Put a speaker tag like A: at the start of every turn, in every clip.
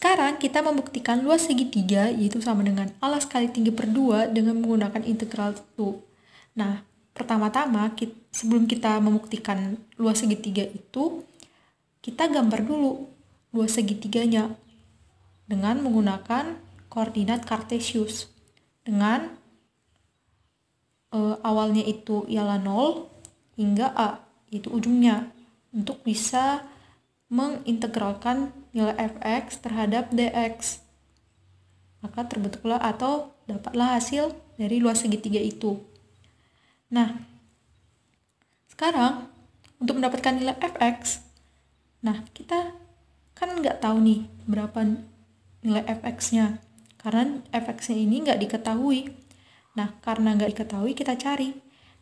A: Sekarang kita membuktikan luas segitiga yaitu sama dengan alas kali tinggi per 2 dengan menggunakan integral 2. Nah, pertama-tama sebelum kita membuktikan luas segitiga itu, kita gambar dulu luas segitiganya dengan menggunakan koordinat kartesius Dengan eh, awalnya itu ialah 0 hingga A, itu ujungnya untuk bisa mengintegralkan nilai fx terhadap dx. Maka terbentuklah atau dapatlah hasil dari luas segitiga itu. Nah, sekarang untuk mendapatkan nilai fx, nah kita kan nggak tahu nih berapa nilai fx-nya. Karena fx-nya ini nggak diketahui. Nah, karena nggak diketahui kita cari.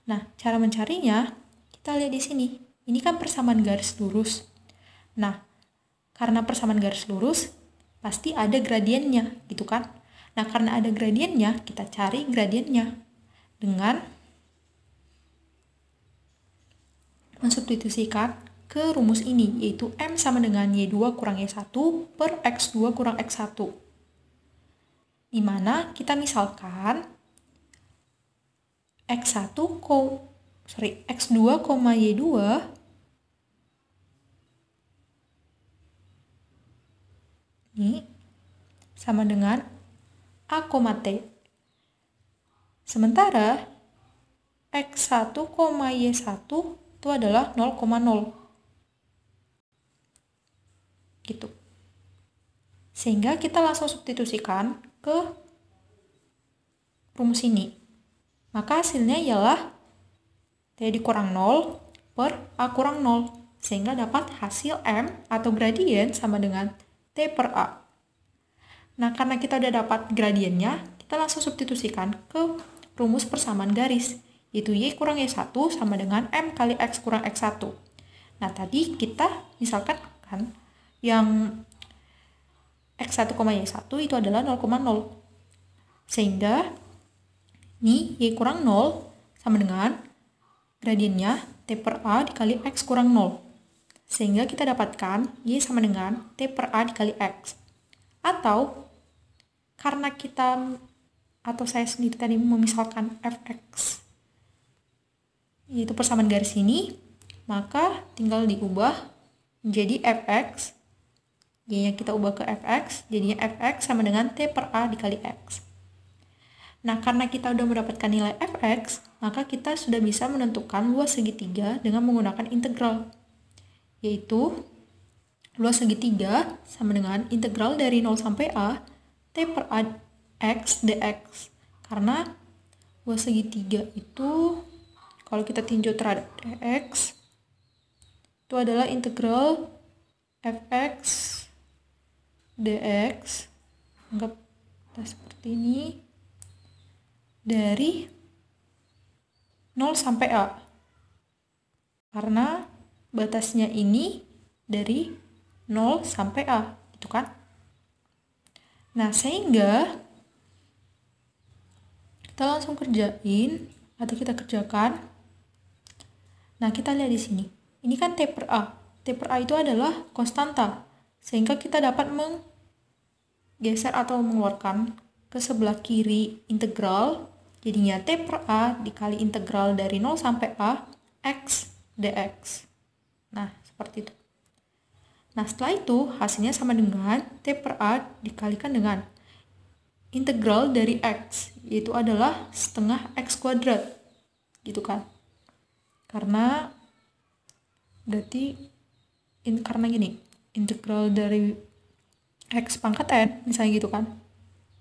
A: Nah, cara mencarinya kita lihat di sini. Ini kan persamaan garis lurus. Nah, karena persamaan garis lurus, pasti ada gradiennya, gitu kan? Nah, karena ada gradiennya, kita cari gradiennya dengan mensubstitusikan ke rumus ini, yaitu M sama dengan Y2 kurang Y1 per X2 kurang X1. Dimana kita misalkan X1, sorry, X2, Y2 ni sama dengan akomate. Sementara X1, Y1 itu adalah 0,0. Gitu. Sehingga kita langsung substitusikan ke rumus ini. Maka hasilnya ialah T dikurang 0 per A kurang 0. Sehingga dapat hasil M atau gradien sama dengan T per A. Nah, karena kita udah dapat gradiennya, kita langsung substitusikan ke rumus persamaan garis, yaitu Y kurang Y1 sama dengan M kali X kurang X1. Nah, tadi kita misalkan kan yang X1, Y1 itu adalah 0,0. Sehingga ini Y kurang 0 sama dengan gradiennya T per A dikali X kurang 0. Sehingga kita dapatkan Y sama dengan T per A dikali X. Atau karena kita atau saya sendiri tadi memisalkan Fx yaitu persamaan garis ini, maka tinggal diubah menjadi Fx Y-nya kita ubah ke fx, jadinya fx sama dengan t per a dikali x. Nah, karena kita sudah mendapatkan nilai fx, maka kita sudah bisa menentukan luas segitiga dengan menggunakan integral yaitu luas segitiga sama dengan integral dari 0 sampai A T per A X dx karena luas segitiga itu kalau kita tinjau terhadap dx itu adalah integral fx dx anggap kita seperti ini dari 0 sampai A karena batasnya ini dari 0 sampai A, gitu kan? Nah, sehingga kita langsung kerjain atau kita kerjakan. Nah, kita lihat di sini. Ini kan T per A. T per A itu adalah konstanta. Sehingga kita dapat menggeser atau mengeluarkan ke sebelah kiri integral. Jadinya T per A dikali integral dari 0 sampai A, X dx. Nah, seperti itu. Nah, setelah itu hasilnya sama dengan T per A dikalikan dengan integral dari X, yaitu adalah setengah X kuadrat. Gitu kan. Karena berarti in, karena gini, integral dari X pangkat N, misalnya gitu kan.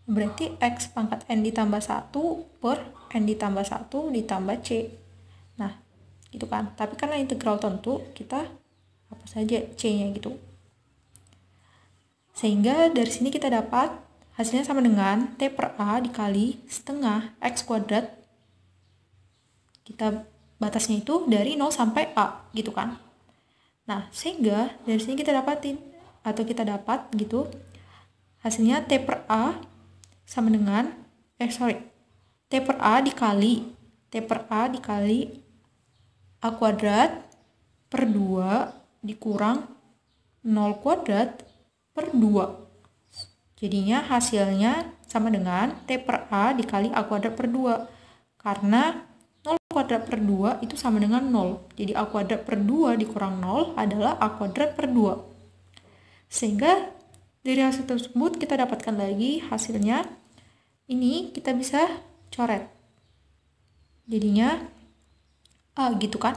A: Berarti X pangkat N ditambah 1 per N ditambah 1 ditambah C gitu kan tapi karena integral tentu kita apa saja c-nya gitu sehingga dari sini kita dapat hasilnya sama dengan t per a dikali setengah x kuadrat kita batasnya itu dari 0 sampai a gitu kan nah sehingga dari sini kita dapatin atau kita dapat gitu hasilnya t per a sama dengan eh sorry t per a dikali t per a dikali A kuadrat per 2 dikurang 0 kuadrat per 2. Jadinya hasilnya sama dengan T per A dikali A kuadrat per 2. Karena 0 kuadrat per 2 itu sama dengan 0. Jadi A kuadrat per 2 dikurang 0 adalah A kuadrat per 2. Sehingga dari hasil tersebut kita dapatkan lagi hasilnya. Ini kita bisa coret. Jadinya A ah, gitu kan.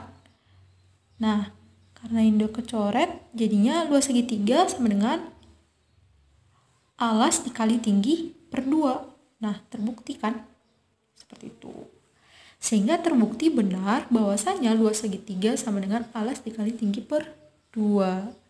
A: Nah, karena Indo kecoret, jadinya luas segitiga sama dengan alas dikali tinggi per 2. Nah, terbukti kan? Seperti itu. Sehingga terbukti benar bahwasanya luas segitiga sama dengan alas dikali tinggi per 2.